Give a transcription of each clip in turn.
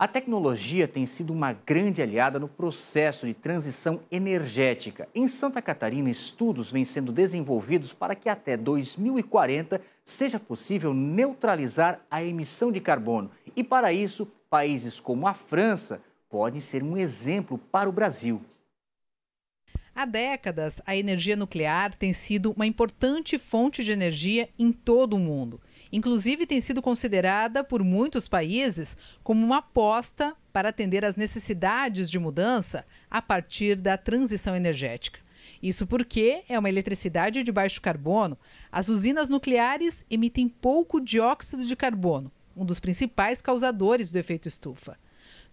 A tecnologia tem sido uma grande aliada no processo de transição energética. Em Santa Catarina, estudos vêm sendo desenvolvidos para que até 2040 seja possível neutralizar a emissão de carbono. E para isso, países como a França podem ser um exemplo para o Brasil. Há décadas, a energia nuclear tem sido uma importante fonte de energia em todo o mundo. Inclusive, tem sido considerada por muitos países como uma aposta para atender às necessidades de mudança a partir da transição energética. Isso porque é uma eletricidade de baixo carbono. As usinas nucleares emitem pouco dióxido de carbono, um dos principais causadores do efeito estufa.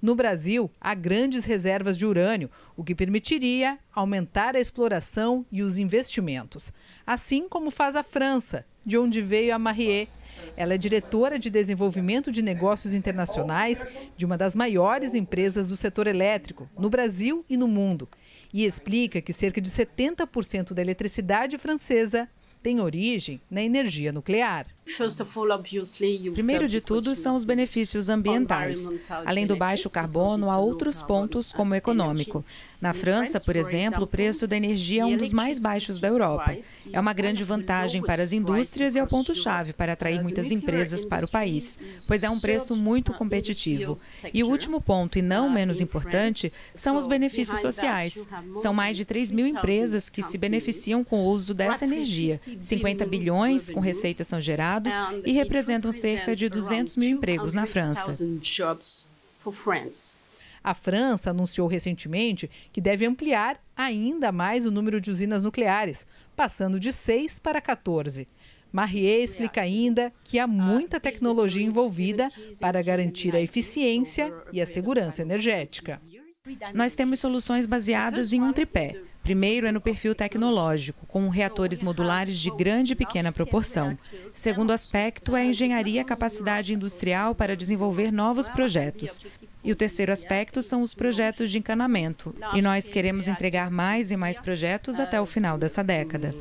No Brasil, há grandes reservas de urânio, o que permitiria aumentar a exploração e os investimentos, assim como faz a França, de onde veio a Marie. Ela é diretora de desenvolvimento de negócios internacionais de uma das maiores empresas do setor elétrico, no Brasil e no mundo. E explica que cerca de 70% da eletricidade francesa tem origem na energia nuclear. Primeiro de tudo são os benefícios ambientais. Além do baixo carbono, há outros pontos, como o econômico. Na França, por exemplo, o preço da energia é um dos mais baixos da Europa. É uma grande vantagem para as indústrias e é o ponto-chave para atrair uh, muitas empresas para o país, pois é um preço muito competitivo. E o último ponto, e não uh, menos importante, são os benefícios sociais. São mais de 3 mil empresas que se beneficiam com o uso dessa energia, 50 bilhões com receitas são geradas empregados e representam cerca de 200 mil empregos na França. A França anunciou recentemente que deve ampliar ainda mais o número de usinas nucleares, passando de 6 para 14. Marrier explica ainda que há muita tecnologia envolvida para garantir a eficiência e a segurança energética. Nós temos soluções baseadas em um tripé: Primeiro é no perfil tecnológico, com reatores modulares de grande e pequena proporção. Segundo aspecto é a engenharia e capacidade industrial para desenvolver novos projetos. E o terceiro aspecto são os projetos de encanamento. E nós queremos entregar mais e mais projetos até o final dessa década.